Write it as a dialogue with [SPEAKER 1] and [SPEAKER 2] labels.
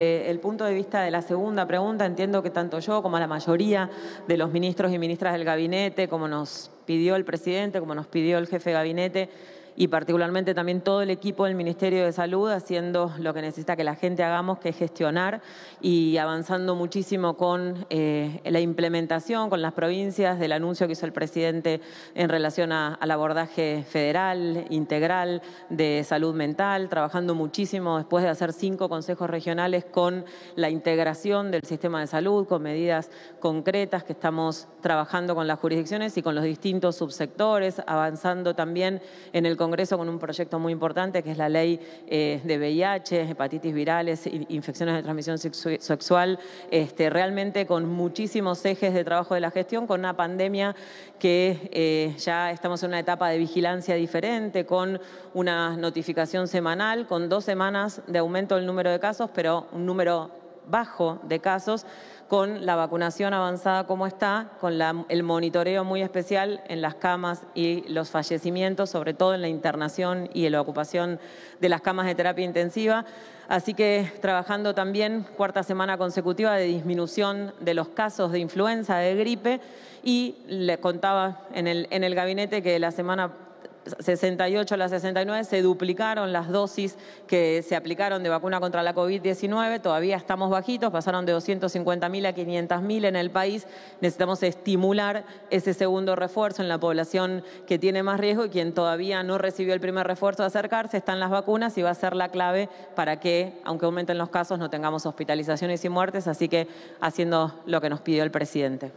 [SPEAKER 1] Eh, el punto de vista de la segunda pregunta, entiendo que tanto yo como la mayoría de los ministros y ministras del gabinete, como nos pidió el presidente, como nos pidió el jefe de gabinete, y particularmente también todo el equipo del Ministerio de Salud haciendo lo que necesita que la gente hagamos, que es gestionar y avanzando muchísimo con eh, la implementación, con las provincias, del anuncio que hizo el presidente en relación al abordaje federal, integral de salud mental, trabajando muchísimo después de hacer cinco consejos regionales con la integración del sistema de salud, con medidas concretas que estamos trabajando con las jurisdicciones y con los distintos subsectores, avanzando también en el Congreso con un proyecto muy importante que es la ley eh, de VIH, hepatitis virales, infecciones de transmisión sexual, este, realmente con muchísimos ejes de trabajo de la gestión, con una pandemia que eh, ya estamos en una etapa de vigilancia diferente, con una notificación semanal, con dos semanas de aumento del número de casos, pero un número bajo de casos, con la vacunación avanzada como está, con el monitoreo muy especial en las camas y los fallecimientos, sobre todo en la internación y en la ocupación de las camas de terapia intensiva. Así que trabajando también cuarta semana consecutiva de disminución de los casos de influenza, de gripe, y le contaba en el, en el gabinete que la semana 68 a las 69 se duplicaron las dosis que se aplicaron de vacuna contra la COVID-19, todavía estamos bajitos, pasaron de 250.000 a 500.000 en el país, necesitamos estimular ese segundo refuerzo en la población que tiene más riesgo y quien todavía no recibió el primer refuerzo de acercarse, están las vacunas y va a ser la clave para que, aunque aumenten los casos, no tengamos hospitalizaciones y muertes, así que haciendo lo que nos pidió el presidente.